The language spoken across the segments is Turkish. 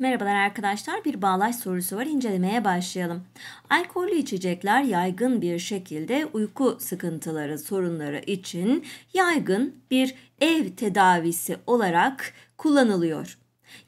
Merhabalar arkadaşlar. Bir bağlaç sorusu var. İncelemeye başlayalım. Alkollü içecekler yaygın bir şekilde uyku sıkıntıları, sorunları için yaygın bir ev tedavisi olarak kullanılıyor.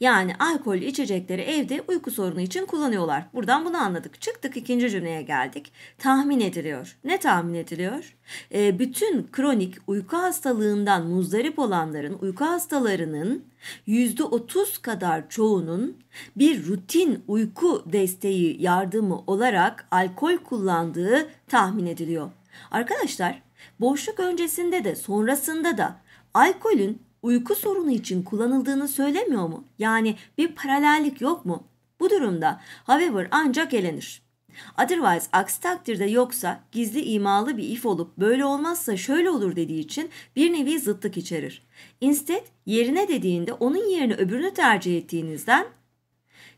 Yani alkol içecekleri evde uyku sorunu için kullanıyorlar. Buradan bunu anladık. Çıktık ikinci cümleye geldik. Tahmin ediliyor. Ne tahmin ediliyor? E, bütün kronik uyku hastalığından muzdarip olanların, uyku hastalarının %30 kadar çoğunun bir rutin uyku desteği yardımı olarak alkol kullandığı tahmin ediliyor. Arkadaşlar boşluk öncesinde de sonrasında da alkolün uyku sorunu için kullanıldığını söylemiyor mu? Yani bir paralellik yok mu? Bu durumda however ancak elenir. Otherwise aksi takdirde yoksa gizli imalı bir if olup böyle olmazsa şöyle olur dediği için bir nevi zıtlık içerir. Instead yerine dediğinde onun yerine öbürünü tercih ettiğinizden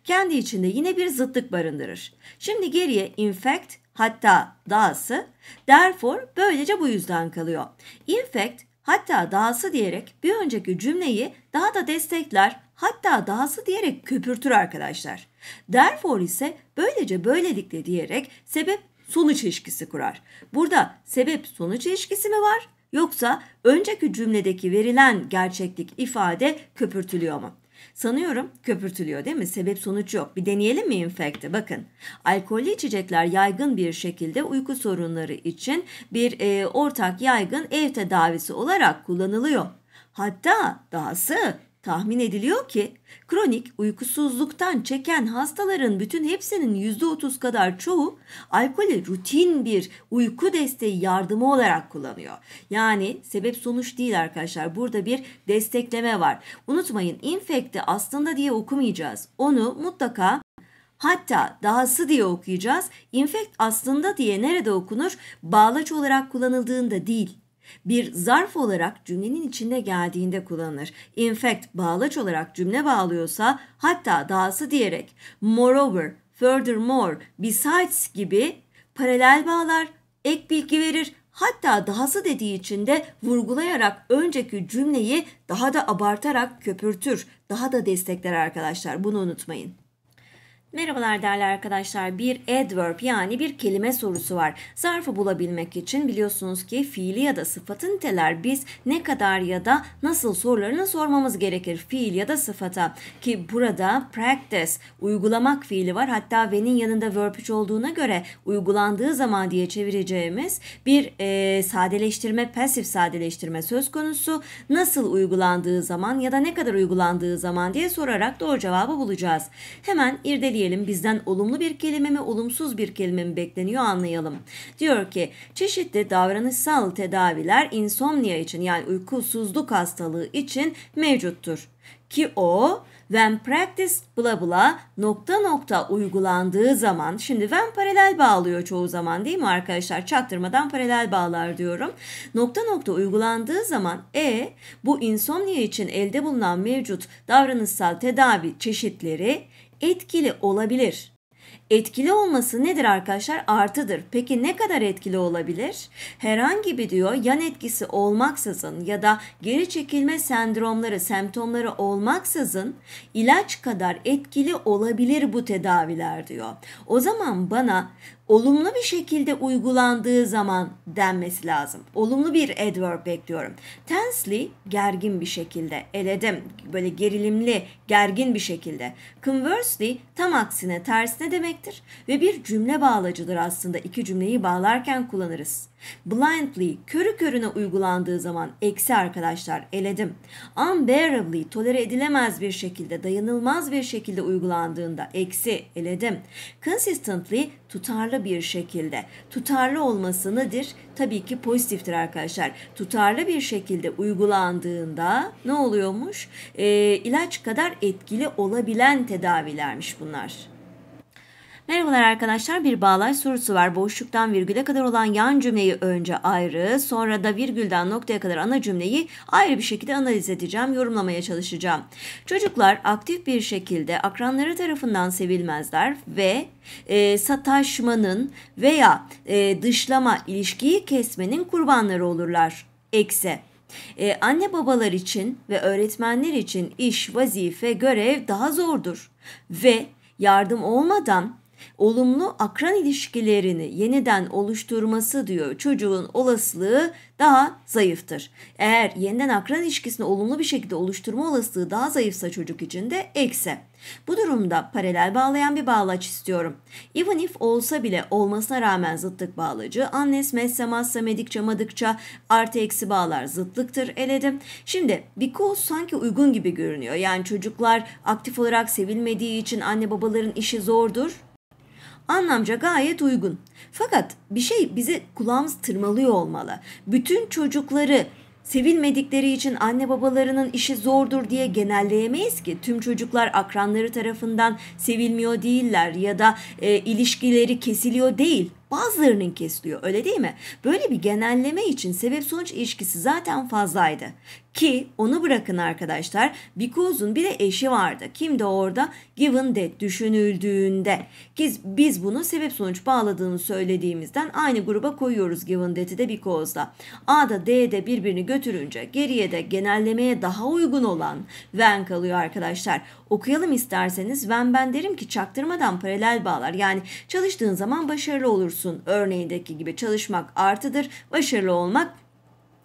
kendi içinde yine bir zıtlık barındırır. Şimdi geriye in fact hatta dahası therefore böylece bu yüzden kalıyor. In fact hatta dahası diyerek bir önceki cümleyi daha da destekler hatta dahası diyerek köpürtür arkadaşlar. Therefore ise böylece böylelikle diyerek sebep sonuç ilişkisi kurar. Burada sebep sonuç ilişkisi mi var yoksa önceki cümledeki verilen gerçeklik ifade köpürtülüyor mu? Sanıyorum köpürtülüyor değil mi? Sebep sonuç yok. Bir deneyelim mi infekte? Bakın alkollü içecekler yaygın bir şekilde uyku sorunları için bir e, ortak yaygın ev tedavisi olarak kullanılıyor. Hatta dahası Tahmin ediliyor ki kronik uykusuzluktan çeken hastaların bütün hepsinin %30 kadar çoğu alkolü rutin bir uyku desteği yardımı olarak kullanıyor. Yani sebep sonuç değil arkadaşlar. Burada bir destekleme var. Unutmayın infekte aslında diye okumayacağız. Onu mutlaka Hatta dahası diye okuyacağız. Infect aslında diye nerede okunur? Bağlaç olarak kullanıldığında değil bir zarf olarak cümlenin içinde geldiğinde kullanılır. In fact bağlaç olarak cümle bağlıyorsa hatta dahası diyerek moreover, furthermore, besides gibi paralel bağlar, ek bilgi verir. Hatta dahası dediği için de vurgulayarak önceki cümleyi daha da abartarak köpürtür, daha da destekler arkadaşlar. Bunu unutmayın. Merhabalar değerli arkadaşlar. Bir adverb yani bir kelime sorusu var. Zarfı bulabilmek için biliyorsunuz ki fiili ya da sıfatı niteler biz ne kadar ya da nasıl sorularını sormamız gerekir fiil ya da sıfata. Ki burada practice uygulamak fiili var. Hatta ve'nin yanında verb olduğuna göre uygulandığı zaman diye çevireceğimiz bir e, sadeleştirme, pasif sadeleştirme söz konusu. Nasıl uygulandığı zaman ya da ne kadar uygulandığı zaman diye sorarak doğru cevabı bulacağız. Hemen irdeleyelim diyelim bizden olumlu bir kelime mi olumsuz bir kelime mi bekleniyor anlayalım. Diyor ki çeşitli davranışsal tedaviler insomnia için yani uykusuzluk hastalığı için mevcuttur. Ki o when practice bla bla nokta nokta uygulandığı zaman şimdi when paralel bağlıyor çoğu zaman değil mi arkadaşlar çaktırmadan paralel bağlar diyorum. Nokta nokta uygulandığı zaman e bu insomnia için elde bulunan mevcut davranışsal tedavi çeşitleri etkili olabilir. Etkili olması nedir arkadaşlar? Artıdır. Peki ne kadar etkili olabilir? Herhangi bir diyor yan etkisi olmaksızın ya da geri çekilme sendromları, semptomları olmaksızın ilaç kadar etkili olabilir bu tedaviler diyor. O zaman bana olumlu bir şekilde uygulandığı zaman denmesi lazım. Olumlu bir adverb bekliyorum. Tensely gergin bir şekilde, eledim, böyle gerilimli, gergin bir şekilde. Conversely tam aksine tersine demek demektir ve bir cümle bağlacıdır aslında iki cümleyi bağlarken kullanırız. Blindly, körü körüne uygulandığı zaman eksi arkadaşlar eledim. Unbearably, tolere edilemez bir şekilde, dayanılmaz bir şekilde uygulandığında eksi eledim. Consistently, tutarlı bir şekilde. Tutarlı olması nedir? Tabii ki pozitiftir arkadaşlar. Tutarlı bir şekilde uygulandığında ne oluyormuş? E, ilaç kadar etkili olabilen tedavilermiş bunlar. Merhabalar arkadaşlar bir bağlaç sorusu var. Boşluktan virgüle kadar olan yan cümleyi önce ayrı sonra da virgülden noktaya kadar ana cümleyi ayrı bir şekilde analiz edeceğim, yorumlamaya çalışacağım. Çocuklar aktif bir şekilde akranları tarafından sevilmezler ve e, sataşmanın veya e, dışlama ilişkiyi kesmenin kurbanları olurlar. Ekse. Ee, anne babalar için ve öğretmenler için iş, vazife, görev daha zordur ve yardım olmadan olumlu akran ilişkilerini yeniden oluşturması diyor çocuğun olasılığı daha zayıftır. Eğer yeniden akran ilişkisini olumlu bir şekilde oluşturma olasılığı daha zayıfsa çocuk için de eksi. Bu durumda paralel bağlayan bir bağlaç istiyorum. Even if olsa bile olmasına rağmen zıtlık bağlacı. Annes, messe, massa, medikçe, madıkça artı eksi bağlar zıtlıktır eledim. Şimdi bir because sanki uygun gibi görünüyor. Yani çocuklar aktif olarak sevilmediği için anne babaların işi zordur anlamca gayet uygun. Fakat bir şey bizi kulağımız tırmalıyor olmalı. Bütün çocukları sevilmedikleri için anne babalarının işi zordur diye genelleyemeyiz ki. Tüm çocuklar akranları tarafından sevilmiyor değiller ya da e, ilişkileri kesiliyor değil bazılarının kesiliyor öyle değil mi? Böyle bir genelleme için sebep sonuç ilişkisi zaten fazlaydı. Ki onu bırakın arkadaşlar Because'un bir de eşi vardı. Kim de orada given dead düşünüldüğünde. Biz, biz bunu sebep sonuç bağladığını söylediğimizden aynı gruba koyuyoruz given dead'i de Because'da. A'da D'de birbirini götürünce geriye de genellemeye daha uygun olan when kalıyor arkadaşlar. Okuyalım isterseniz. Ben ben derim ki çaktırmadan paralel bağlar. Yani çalıştığın zaman başarılı olursun. Örneğindeki gibi çalışmak artıdır, başarılı olmak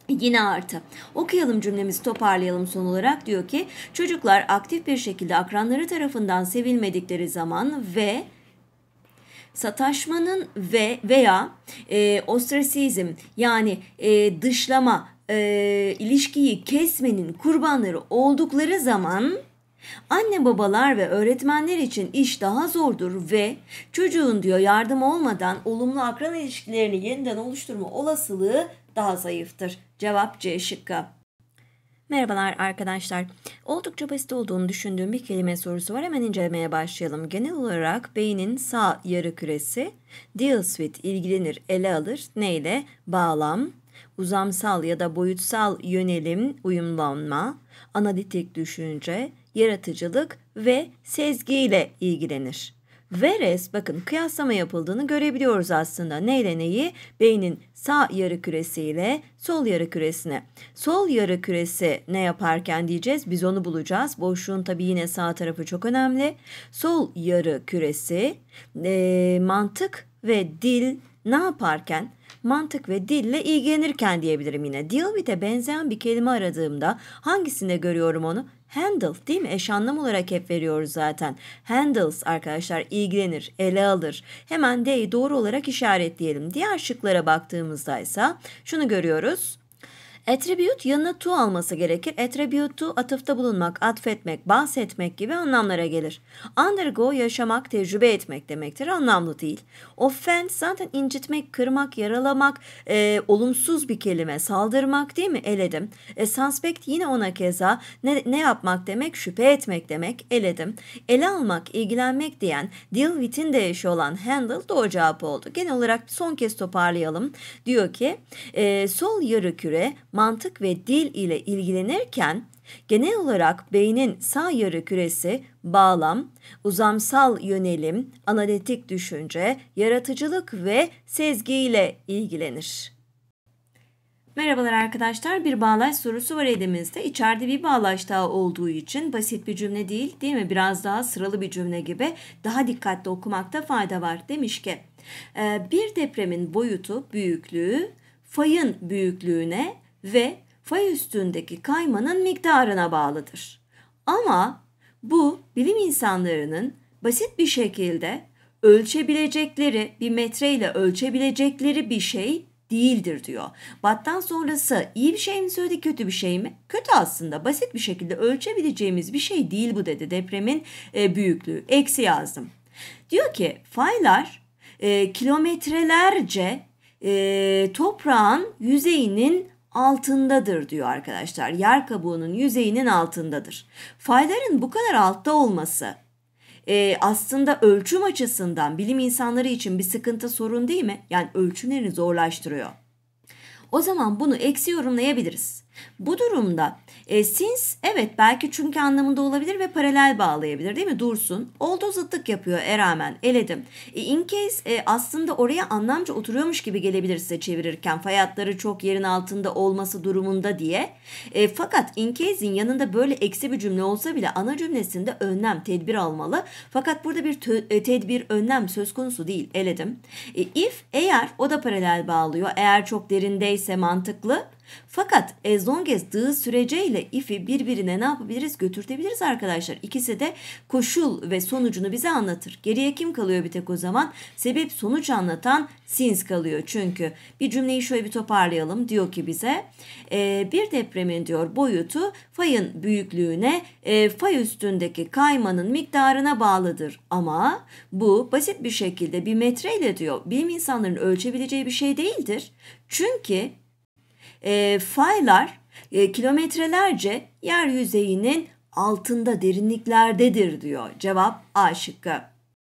Yine artı. Okuyalım cümlemizi toparlayalım son olarak diyor ki çocuklar aktif bir şekilde akranları tarafından sevilmedikleri zaman ve sataşmanın ve veya e, ostrasizm yani e, dışlama e, ilişkiyi kesmenin kurbanları oldukları zaman Anne babalar ve öğretmenler için iş daha zordur ve çocuğun diyor yardım olmadan olumlu akran ilişkilerini yeniden oluşturma olasılığı daha zayıftır. Cevap C şıkkı. Merhabalar arkadaşlar. Oldukça basit olduğunu düşündüğüm bir kelime sorusu var. Hemen incelemeye başlayalım. Genel olarak beynin sağ yarı küresi deals with ilgilenir, ele alır. Neyle? Bağlam, uzamsal ya da boyutsal yönelim, uyumlanma, analitik düşünce, yaratıcılık ve sezgiyle ilgilenir. Veres bakın kıyaslama yapıldığını görebiliyoruz aslında. Neyle neyi? Beynin sağ yarı küresiyle sol yarı küresine. Sol yarı küresi ne yaparken diyeceğiz? Biz onu bulacağız. Boşluğun tabi yine sağ tarafı çok önemli. Sol yarı küresi e, mantık ve dil ne yaparken mantık ve dille ilgilenirken diyebilirim yine. Deal with'e benzeyen bir kelime aradığımda hangisinde görüyorum onu? Handle değil mi? Eş anlam olarak hep veriyoruz zaten. Handles arkadaşlar ilgilenir, ele alır. Hemen D'yi doğru olarak işaretleyelim. Diğer şıklara baktığımızda ise şunu görüyoruz. Attribute yanına to alması gerekir. Attribute to atıfta bulunmak, atfetmek, bahsetmek gibi anlamlara gelir. Undergo yaşamak, tecrübe etmek demektir. Anlamlı değil. Offend zaten incitmek, kırmak, yaralamak, e, olumsuz bir kelime, saldırmak değil mi? Eledim. E, suspect yine ona keza ne, ne yapmak demek? Şüphe etmek demek. Eledim. Ele almak, ilgilenmek diyen deal with'in de eşi olan handle doğru cevap oldu. Genel olarak son kez toparlayalım. Diyor ki e, sol yarı küre mantık ve dil ile ilgilenirken genel olarak beynin sağ yarı küresi bağlam, uzamsal yönelim, analitik düşünce, yaratıcılık ve sezgi ile ilgilenir. Merhabalar arkadaşlar. Bir bağlaç sorusu var elimizde. İçeride bir bağlaç daha olduğu için basit bir cümle değil değil mi? Biraz daha sıralı bir cümle gibi daha dikkatli okumakta fayda var. Demiş ki ee, bir depremin boyutu büyüklüğü fayın büyüklüğüne ve fay üstündeki kaymanın miktarına bağlıdır. Ama bu bilim insanlarının basit bir şekilde ölçebilecekleri bir metre ile ölçebilecekleri bir şey değildir diyor. Battan sonrası iyi bir şey mi söyledi kötü bir şey mi? Kötü aslında basit bir şekilde ölçebileceğimiz bir şey değil bu dedi depremin e, büyüklüğü. Eksi yazdım. Diyor ki faylar e, kilometrelerce e, toprağın yüzeyinin altındadır diyor arkadaşlar. Yer kabuğunun yüzeyinin altındadır. Fayların bu kadar altta olması e, aslında ölçüm açısından bilim insanları için bir sıkıntı sorun değil mi? Yani ölçümlerini zorlaştırıyor. O zaman bunu eksi yorumlayabiliriz. Bu durumda e, since evet belki çünkü anlamında olabilir ve paralel bağlayabilir değil mi? Dursun. Oldu zıtlık yapıyor e rağmen eledim. E, in case e, aslında oraya anlamca oturuyormuş gibi gelebilir size çevirirken fayatları çok yerin altında olması durumunda diye. E, fakat in case'in yanında böyle eksi bir cümle olsa bile ana cümlesinde önlem tedbir almalı. Fakat burada bir e, tedbir önlem söz konusu değil eledim. E, if eğer o da paralel bağlıyor eğer çok derindeyse mantıklı fakat Ezonges dığı süreceyle ifi birbirine ne yapabiliriz götürtebiliriz arkadaşlar. İkisi de koşul ve sonucunu bize anlatır. Geriye kim kalıyor bir tek o zaman? Sebep sonuç anlatan since kalıyor çünkü. Bir cümleyi şöyle bir toparlayalım. Diyor ki bize e, bir depremin diyor boyutu fayın büyüklüğüne e, fay üstündeki kaymanın miktarına bağlıdır. Ama bu basit bir şekilde bir metreyle diyor bilim insanların ölçebileceği bir şey değildir. Çünkü e, faylar e, kilometrelerce yer yüzeyinin altında derinliklerdedir diyor. Cevap A şıkkı.